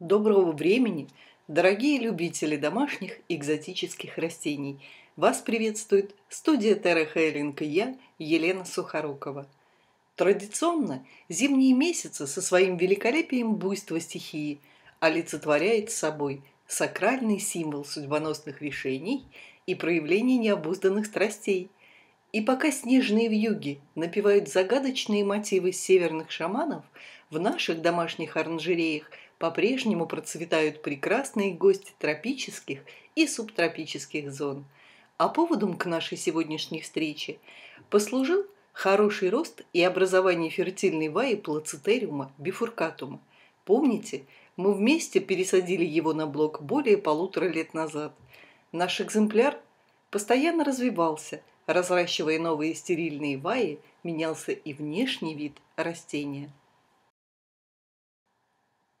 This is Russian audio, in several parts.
Доброго времени, дорогие любители домашних экзотических растений! Вас приветствует студия Терра Хейлинг и я, Елена Сухорукова. Традиционно зимние месяцы со своим великолепием буйства стихии олицетворяет собой сакральный символ судьбоносных решений и проявления необузданных страстей. И пока снежные вьюги напевают загадочные мотивы северных шаманов, в наших домашних оранжереях – по-прежнему процветают прекрасные гости тропических и субтропических зон. А поводом к нашей сегодняшней встрече послужил хороший рост и образование фертильной ваи плацетериума бифуркатума. Помните, мы вместе пересадили его на блок более полутора лет назад. Наш экземпляр постоянно развивался, разращивая новые стерильные ваи, менялся и внешний вид растения.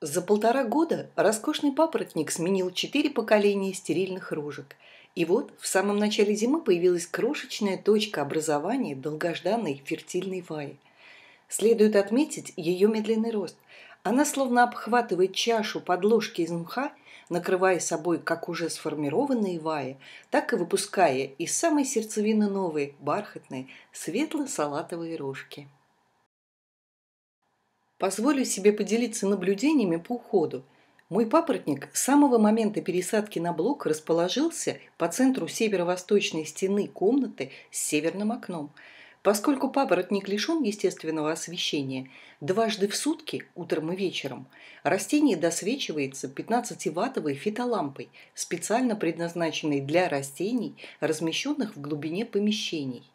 За полтора года роскошный папоротник сменил четыре поколения стерильных ружек. И вот в самом начале зимы появилась крошечная точка образования долгожданной фертильной ваи. Следует отметить ее медленный рост. Она словно обхватывает чашу подложки из мха, накрывая собой как уже сформированные ваи, так и выпуская из самой сердцевины новые, бархатные, светло-салатовые рожки. Позволю себе поделиться наблюдениями по уходу. Мой папоротник с самого момента пересадки на блок расположился по центру северо-восточной стены комнаты с северным окном. Поскольку папоротник лишен естественного освещения, дважды в сутки, утром и вечером, растение досвечивается 15-ваттовой фитолампой, специально предназначенной для растений, размещенных в глубине помещений.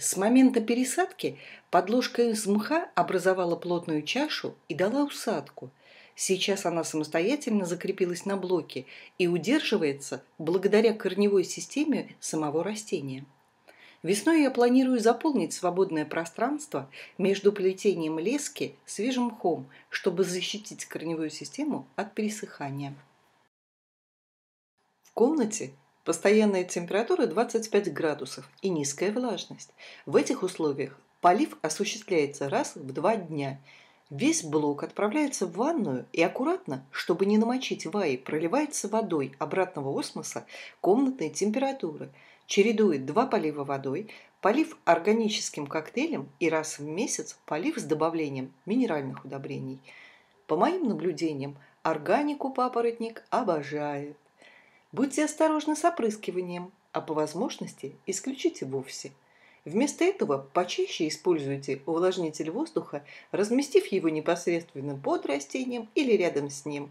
С момента пересадки подложка из мха образовала плотную чашу и дала усадку. Сейчас она самостоятельно закрепилась на блоке и удерживается благодаря корневой системе самого растения. Весной я планирую заполнить свободное пространство между плетением лески свежим мхом, чтобы защитить корневую систему от пересыхания. В комнате Постоянная температура 25 градусов и низкая влажность. В этих условиях полив осуществляется раз в два дня. Весь блок отправляется в ванную и аккуратно, чтобы не намочить ваи, проливается водой обратного осмоса комнатной температуры. Чередует два полива водой, полив органическим коктейлем и раз в месяц полив с добавлением минеральных удобрений. По моим наблюдениям, органику папоротник обожает. Будьте осторожны с опрыскиванием, а по возможности исключите вовсе. Вместо этого почаще используйте увлажнитель воздуха, разместив его непосредственно под растением или рядом с ним.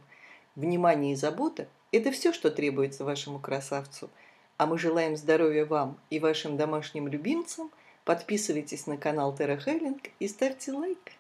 Внимание и забота – это все, что требуется вашему красавцу. А мы желаем здоровья вам и вашим домашним любимцам. Подписывайтесь на канал Terra Healing и ставьте лайк.